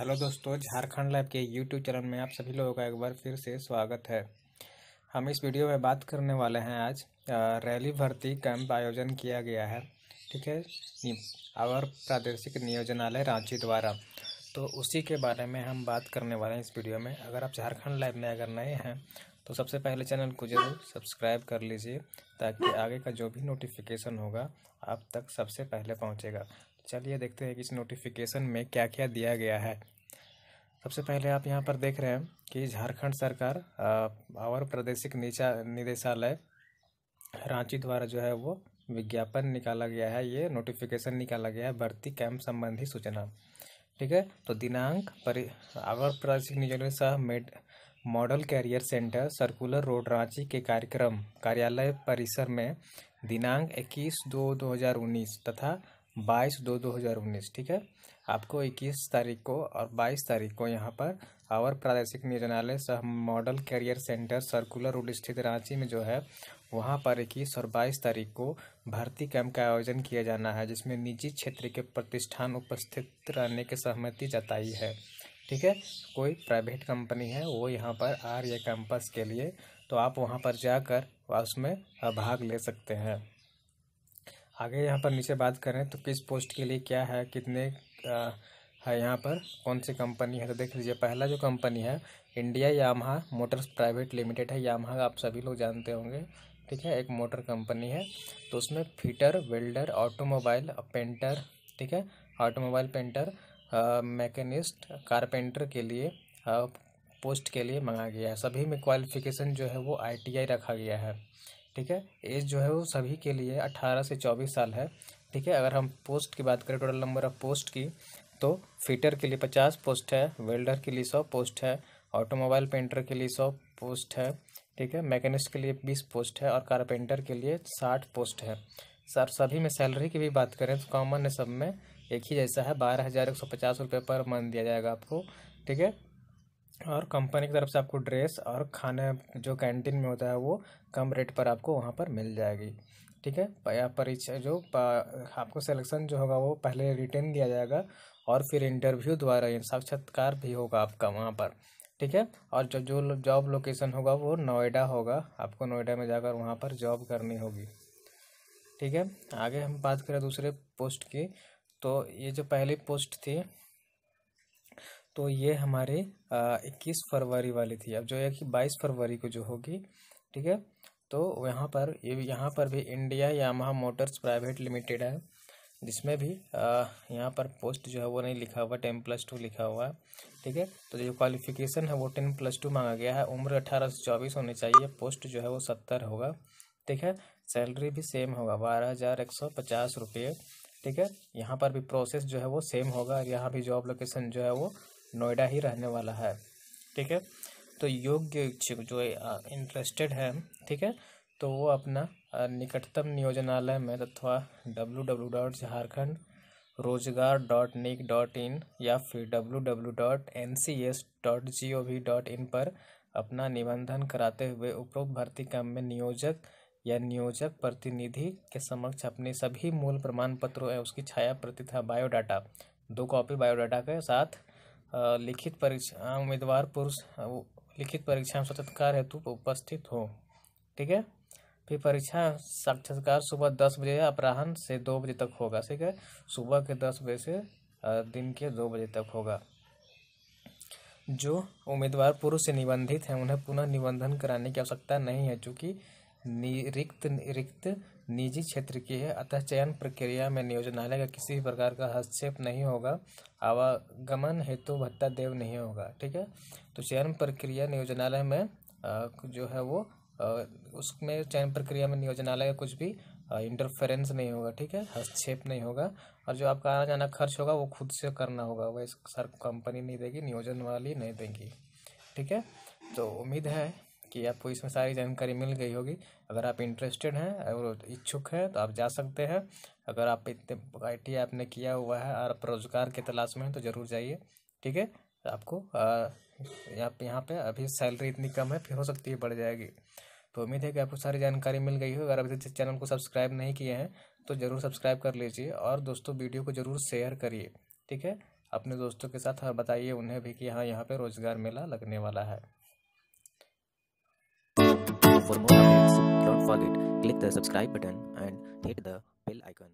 Hello दोस्तों Jharkhand lab के YouTube channel में आप सभी लोगों का एक बार फिर से स्वागत है हम इस वीडियो में बात करने वाले हैं आज रैली भर्ती कैंप आयोजन किया गया है ठीक है और प्रादेशिक नियोजनालय रांची द्वारा तो उसी के बारे में हम बात करने वाले हैं इस वीडियो में अगर आप झारखंड लैब में अगर नए हैं तो सबसे पहले चैनल को जरूर सब्सक्राइब कर लीजिए ताकि आगे का जो भी नोटिफिकेशन होगा आप तक सबसे पहले पहुंचेगा चलिए देखते हैं कि इस नोटिफिकेशन में क्या क्या दिया गया है सबसे पहले आप यहाँ पर देख रहे हैं कि झारखंड सरकार और प्रादेशिक निचा निदेशालय रांची द्वारा जो है वो विज्ञापन निकाला गया है ये नोटिफिकेशन निकाला गया है भर्ती कैंप संबंधी सूचना ठीक है तो दिनांक परि अवर प्रादेशिक नियोजन मेड model career centre circular road Ranchi के कार्यक्रम कार्यालय परिसर में दिनांक 21 दो 2019 तथा बाईस दो दो हज़ार उन्नीस ठीक है आपको इक्कीस तारीख को और बाईस तारीख को यहाँ पर आवर प्रादेशिक निर्णालय सह model career centre circular road स्थित रांची में जो है वहाँ पर इक्कीस और बाईस तारीख को भर्ती कैंप का आयोजन किया जाना है जिसमें निजी क्षेत्र के प्रतिष्ठान उपस्थित रहने की सहमति जताई है ठीक है कोई प्राइवेट कंपनी है वो यहाँ पर रही है कैंपस के लिए तो आप वहाँ पर जाकर उसमें भाग ले सकते हैं आगे यहाँ पर नीचे बात करें तो किस पोस्ट के लिए क्या है कितने आ, है यहाँ पर कौन सी कंपनी है तो देख लीजिए पहला जो कंपनी है India Yamaha Motors private limited है यामहा आप सभी लोग जानते होंगे ठीक है एक मोटर कंपनी है तो उसमें फिटर वेल्डर ऑटोमोबाइल पेंटर ठीक है ऑटोमोबाइल पेंटर मैकेनिस्ट कारपेंटर के लिए आ, पोस्ट के लिए मंगा गया है सभी में क्वालिफिकेशन जो है वो आईटीआई रखा गया है ठीक है एज जो है वो सभी के लिए अट्ठारह से चौबीस साल है ठीक है अगर हम पोस्ट की बात करें टोटल नंबर ऑफ पोस्ट की तो फिटर के लिए पचास पोस्ट है वेल्डर के लिए सौ पोस्ट है ऑटोमोबाइल पेंटर के लिए सौ पोस्ट है ठीक है मैकेनिस्ट के लिए बीस पोस्ट है और कारपेंटर के लिए साठ पोस्ट है सर सभी में सैलरी की भी बात करें तो कॉमन है सब में एक ही जैसा है बारह हज़ार एक सौ पचास रुपये पर मंथ दिया जाएगा आपको ठीक है और कंपनी की तरफ से आपको ड्रेस और खाने जो कैंटीन में होता है वो कम रेट पर आपको वहाँ पर मिल जाएगी ठीक है परीक्षा जो आपको सिलेक्शन जो होगा वो पहले रिटर्न दिया जाएगा और फिर इंटरव्यू द्वारा साक्षात्कार भी होगा आपका वहाँ पर ठीक है और जो जो जॉब लोकेशन होगा वो नोएडा होगा आपको नोएडा में जाकर वहाँ पर जॉब करनी होगी ठीक है आगे हम बात करें दूसरे पोस्ट की तो ये जो पहली पोस्ट थी तो ये हमारे इक्कीस फरवरी वाली थी अब जो है कि बाईस फरवरी को जो होगी ठीक है तो यहाँ पर यहाँ पर भी India Yamaha Motors private limited है जिसमें भी यहाँ पर पोस्ट जो है वो नहीं लिखा हुआ टेन प्लस टू लिखा हुआ है ठीक है तो जो क्वालिफिकेशन है वो टेन प्लस टू मांगा गया है उम्र अठारह से चौबीस होनी चाहिए पोस्ट जो है वो सत्तर होगा ठीक है सैलरी भी सेम होगा बारह हज़ार एक सौ पचास रुपये ठीक है यहाँ पर भी प्रोसेस जो है वो सेम होगा और यहाँ भी जॉब लोकेशन जो है वो नोएडा ही रहने वाला है ठीक है तो योग्य इच्छुक जो इंटरेस्टेड है ठीक है तो वो अपना निकटतम नियोजनालय में अथवा डब्लू डब्लू डॉट झारखंड रोजगार डॉट निक डॉट इन या फिर W W dot N C S dot G O V dot in पर अपना निबंधन कराते हुए उपरोक्त भर्ती काम में नियोजक या नियोजक प्रतिनिधि के समक्ष अपने सभी मूल प्रमाण पत्रों या उसकी छाया प्रति था बायोडाटा दो कॉपी बायोडाटा के साथ लिखित परीक्षा उम्मीदवार पुरुष लिखित परीक्षा में साक्षात्कार हेतु उपस्थित हो ठीक है फिर परीक्षा साक्षात्कार सुबह दस बजे अपराहन से दो बजे तक होगा ठीक है सुबह के दस बजे से दिन के दो बजे तक होगा जो उम्मीदवार पुरुष से निबंधित हैं उन्हें पुनः निबंधन कराने की आवश्यकता नहीं है चूँकि रिक्त रिक्त निजी क्षेत्र की है अतः चयन प्रक्रिया में नियोजनालय का किसी भी प्रकार का हस्तक्षेप नहीं होगा आवागमन हेतु भत्ता देव नहीं होगा ठीक है तो चयन प्रक्रिया नियोजनालय में जो है वो उसमें चयन प्रक्रिया में नियोजनालय का कुछ भी इंटरफेरेंस नहीं होगा ठीक है हस्तक्षेप नहीं होगा और जो आपका आना जाना खर्च होगा वो खुद से करना होगा वह सर कंपनी नहीं देगी नियोजन वाली नहीं देगी ठीक है तो उम्मीद है कि आपको तो इसमें सारी जानकारी मिल गई होगी अगर आप इंटरेस्टेड हैं और इच्छुक हैं तो आप जा सकते हैं अगर आप इतने आई टी आपने किया हुआ है और आप रोज़गार की तलाश में हैं तो ज़रूर जाइए ठीक है आपको आप यहाँ पे अभी सैलरी इतनी कम है फिर हो सकती है बढ़ जाएगी तो उम्मीद है कि आपको सारी जानकारी मिल गई हो अगर अभी तक चैनल को सब्सक्राइब नहीं किए हैं तो ज़रूर सब्सक्राइब कर लीजिए और दोस्तों वीडियो को ज़रूर शेयर करिए ठीक है अपने दोस्तों के साथ हाँ, बताइए उन्हें भी कि हाँ यहाँ पे रोज़गार मेला लगने वाला है For more updates, don't forget click the subscribe button and hit the bell icon.